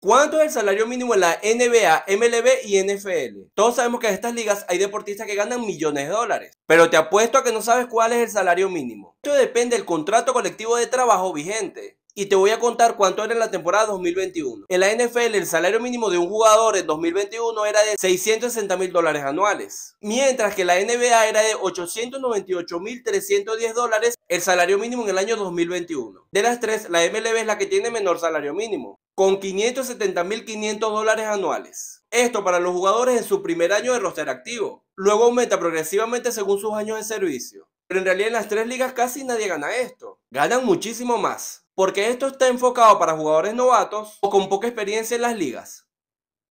¿Cuánto es el salario mínimo en la NBA, MLB y NFL? Todos sabemos que en estas ligas hay deportistas que ganan millones de dólares, pero te apuesto a que no sabes cuál es el salario mínimo. Esto depende del contrato colectivo de trabajo vigente y te voy a contar cuánto era en la temporada 2021. En la NFL el salario mínimo de un jugador en 2021 era de 660 mil dólares anuales, mientras que la NBA era de 898 mil 310 dólares el salario mínimo en el año 2021. De las tres, la MLB es la que tiene menor salario mínimo, con 570 mil 500 dólares anuales. Esto para los jugadores en su primer año de roster activo. Luego aumenta progresivamente según sus años de servicio. Pero en realidad en las tres ligas casi nadie gana esto. Ganan muchísimo más porque esto está enfocado para jugadores novatos o con poca experiencia en las ligas.